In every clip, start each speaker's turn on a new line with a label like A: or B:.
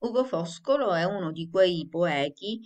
A: Ugo Foscolo è uno di quei poeti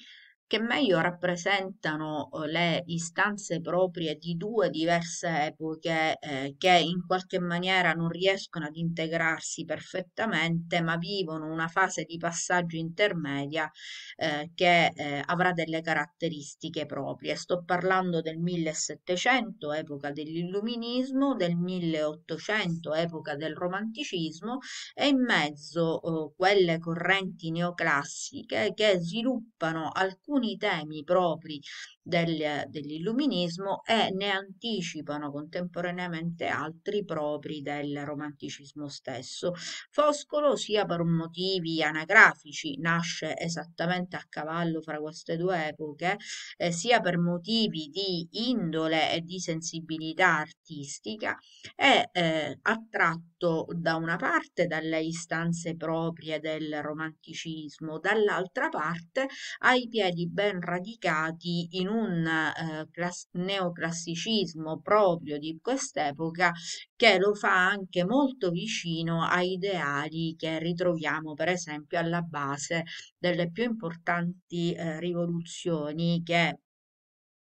A: che meglio rappresentano eh, le istanze proprie di due diverse epoche eh, che in qualche maniera non riescono ad integrarsi perfettamente, ma vivono una fase di passaggio intermedia eh, che eh, avrà delle caratteristiche proprie. Sto parlando del 1700, epoca dell'illuminismo, del 1800, epoca del romanticismo e in mezzo eh, quelle correnti neoclassiche che sviluppano alcune alcuni temi propri del, dell'illuminismo e ne anticipano contemporaneamente altri propri del romanticismo stesso. Foscolo, sia per motivi anagrafici, nasce esattamente a cavallo fra queste due epoche, eh, sia per motivi di indole e di sensibilità artistica, è eh, attratto da una parte dalle istanze proprie del romanticismo, dall'altra parte ai piedi ben radicati in un eh, class- neoclassicismo proprio di quest'epoca che lo fa anche molto vicino a ideali che ritroviamo per esempio alla base delle più importanti eh, rivoluzioni che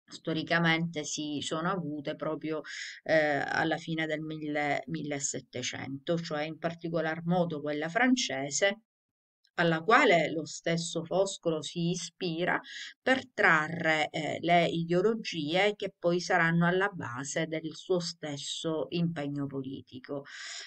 A: storicamente si sono avute proprio eh, alla fine del 1700, cioè in particolar modo quella francese alla quale lo stesso Foscolo si ispira per trarre eh, le ideologie che poi saranno alla base del suo stesso impegno politico.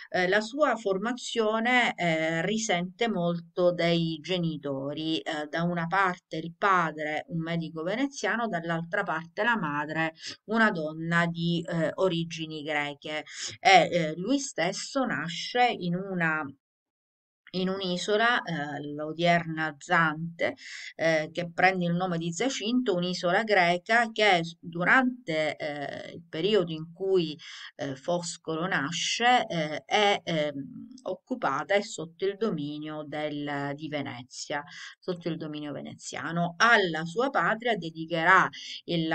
A: Eh, la sua formazione eh, risente molto dei genitori, eh, da una parte il padre, un medico veneziano, dall'altra parte la madre, una donna di eh, origini greche e eh, lui stesso nasce in una in un'isola, eh, l'odierna Zante, eh, che prende il nome di Zacinto, un'isola greca che durante eh, il periodo in cui eh, Foscolo nasce eh, è ehm, occupata e sotto il dominio del, di Venezia, sotto il dominio veneziano. Alla sua patria dedicherà il,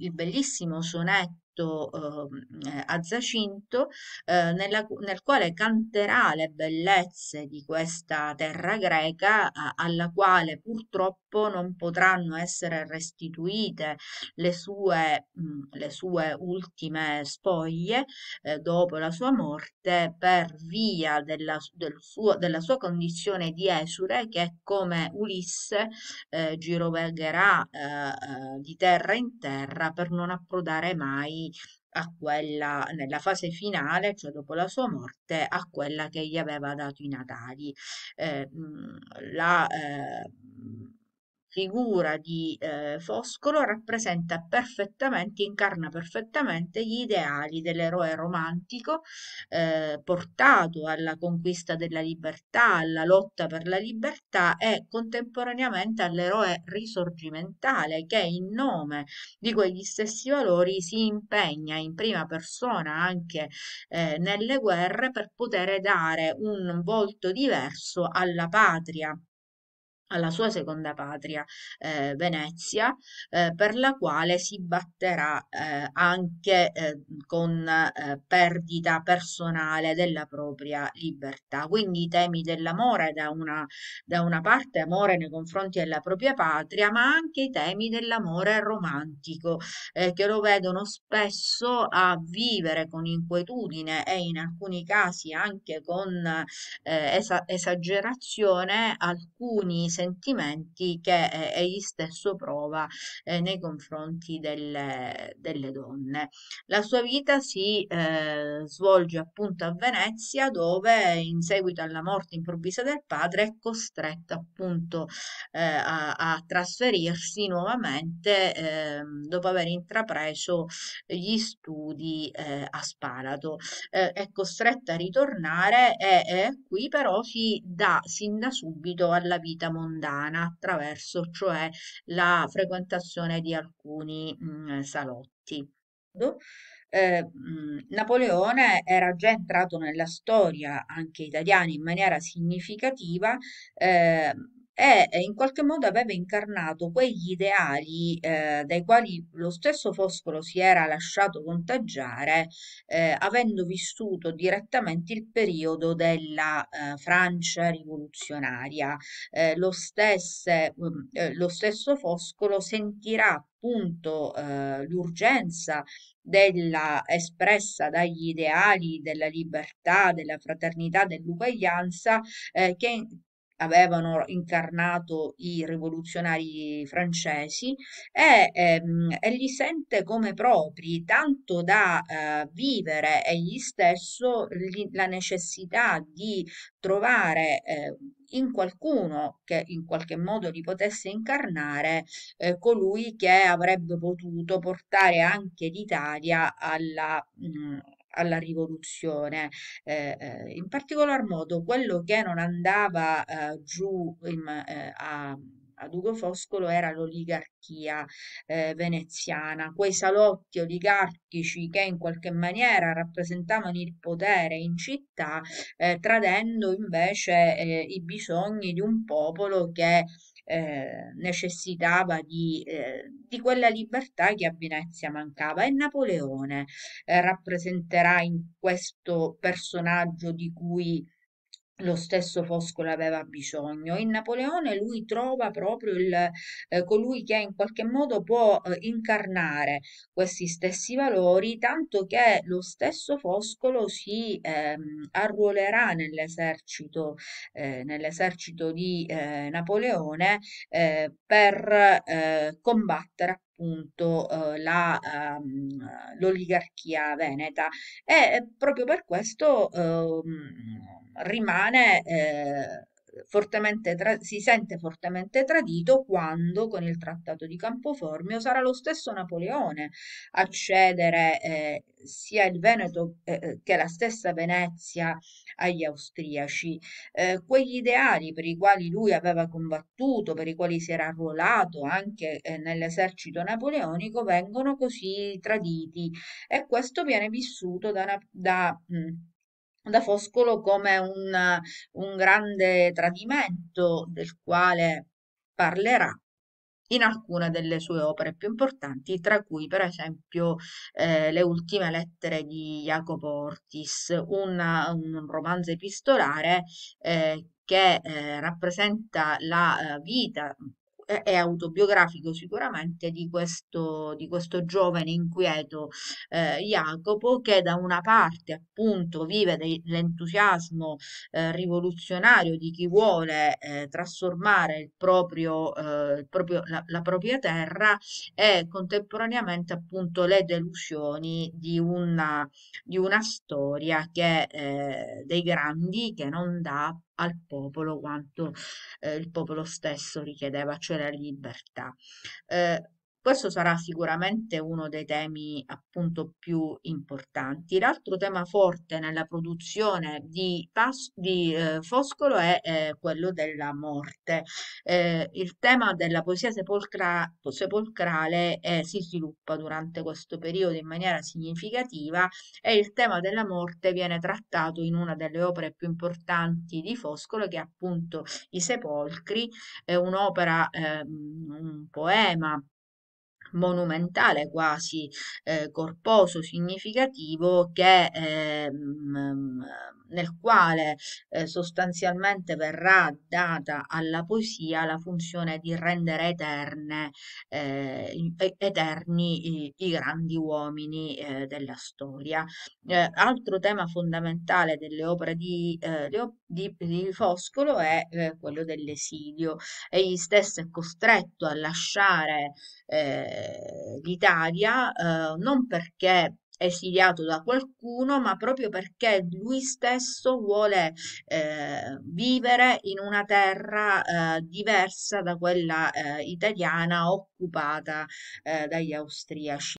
A: il bellissimo sonetto fatto uhm, eh, a Zacinto, eh, nella, nel quale canterà le bellezze di questa terra greca, alla quale purtroppo corpo, non potranno essere restituite le sue, mhmm, le sue ultime spoglie eh, dopo la sua morte per via della, del suo, della sua condizione di esure che come Ulisse eh, girovegherà eh, eh, di terra in terra per non approdare mai a quella nella fase finale, cioè dopo la sua morte, a quella che gli aveva dato i natali. Eh, mhmm, la, eh, figura di eh, Foscolo rappresenta perfettamente, incarna perfettamente gli ideali dell'eroe romantico eh, portato alla conquista della libertà, alla lotta per la libertà e contemporaneamente all'eroe risorgimentale che in nome di quegli stessi valori si impegna in prima persona anche eh, nelle guerre per poter dare un volto diverso alla patria alla sua seconda patria, eh, Venezia, eh, per la quale si batterà eh, anche eh, con eh, perdita personale della propria libertà. Quindi i temi dell'amore da una, da una parte, amore nei confronti della propria patria, ma anche i temi dell'amore romantico, eh, che lo vedono spesso a vivere con inquietudine e in alcuni casi anche con esa esagerazione alcuni sentimenti che eh, egli stesso prova eh, nei confronti delle, delle, donne. La sua vita si eh, svolge appunto a Venezia dove in seguito alla morte improvvisa del padre è costretta appunto eh, a, a, trasferirsi nuovamente ehm, dopo aver intrapreso gli studi eh, a Spalato. Eh, è costretta a ritornare e qui però si dà sin da subito alla vita mondiale mondana attraverso cioè la frequentazione di alcuni mh, mm, salotti. Eh, mh, mm, Napoleone era già entrato nella storia anche italiana in maniera significativa eh, e in qualche modo aveva incarnato quegli ideali eh, dai quali lo stesso Foscolo si era lasciato contagiare, eh, avendo vissuto direttamente il periodo della eh, Francia rivoluzionaria. Eh, lo, stesse, mm, eh, lo stesso Foscolo sentirà appunto eh, l'urgenza della, espressa dagli ideali della libertà, della fraternità, dell'uguaglianza eh, che, avevano incarnato i rivoluzionari francesi e, ehm, e li sente come propri, tanto da eh, vivere egli stesso li, la necessità di trovare eh, in qualcuno che in qualche modo li potesse incarnare eh, colui che avrebbe potuto portare anche l'Italia alla... Mh, mm, alla rivoluzione. Eh, eh, in particolar modo quello che non andava eh, giù in, eh, a ad Ugo Foscolo era l'oligarchia eh, veneziana, quei salotti oligarchici che in qualche maniera rappresentavano il potere in città, eh, tradendo invece eh, i bisogni di un popolo che eh, necessitava di, eh, di, quella libertà che a Venezia mancava e Napoleone eh, rappresenterà in questo personaggio di cui lo stesso Foscolo aveva bisogno. In Napoleone lui trova proprio il, eh, colui che in qualche modo può eh, incarnare questi stessi valori, tanto che lo stesso Foscolo si ehm, arruolerà nell'esercito, eh, nell'esercito di eh, Napoleone eh, per eh, combattere appunto eh, la, ehm, l'oligarchia veneta e eh, proprio per questo ehm, rimane eh, tra- si sente fortemente tradito quando con il trattato di Campoformio sarà lo stesso Napoleone a cedere eh, sia il Veneto eh, eh, che la stessa Venezia agli austriaci. Eh, quegli ideali per i quali lui aveva combattuto, per i quali si era arruolato anche eh, nell'esercito napoleonico, vengono così traditi e questo viene vissuto da... da mh, mm, da Foscolo come un, un grande tradimento del quale parlerà in alcune delle sue opere più importanti, tra cui per esempio eh, Le ultime lettere di Jacopo Ortis, una, un romanzo epistolare eh, che eh, rappresenta la eh, vita è autobiografico sicuramente di questo, di questo giovane inquieto eh, Jacopo che da una parte appunto vive l'entusiasmo eh, rivoluzionario di chi vuole eh, trasformare il proprio, eh, il proprio, la, la propria terra e contemporaneamente appunto le delusioni di una, di una storia che, eh, dei grandi che non dà al popolo quanto eh, il popolo stesso richiedeva, cioè la libertà. Eh, questo sarà sicuramente uno dei temi appunto più importanti. L'altro tema forte nella produzione di, pas- di eh, Foscolo è eh, quello della morte. Eh, il tema della poesia sepolcra- sepolcrale eh, si sviluppa durante questo periodo in maniera significativa e il tema della morte viene trattato in una delle opere più importanti di Foscolo che è appunto I Sepolcri, un'opera, ehm, un poema monumentale quasi eh, corposo, significativo che, eh, nel quale eh, sostanzialmente verrà data alla poesia la funzione di rendere eterne, eh, eterni i, i, grandi uomini eh, della storia. Eh, altro tema fondamentale delle opere di, di, di Foscolo è quello dell'esilio. Egli stesso è costretto a lasciare eh, l'Italia eh, non perché esiliato da qualcuno, ma proprio perché lui stesso vuole eh, vivere in una terra eh, diversa da quella eh, italiana occupata eh, dagli austriaci.